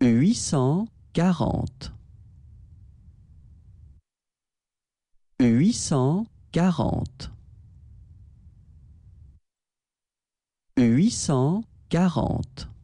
huit cent quarante. Huit cent quarante. Huit cent quarante.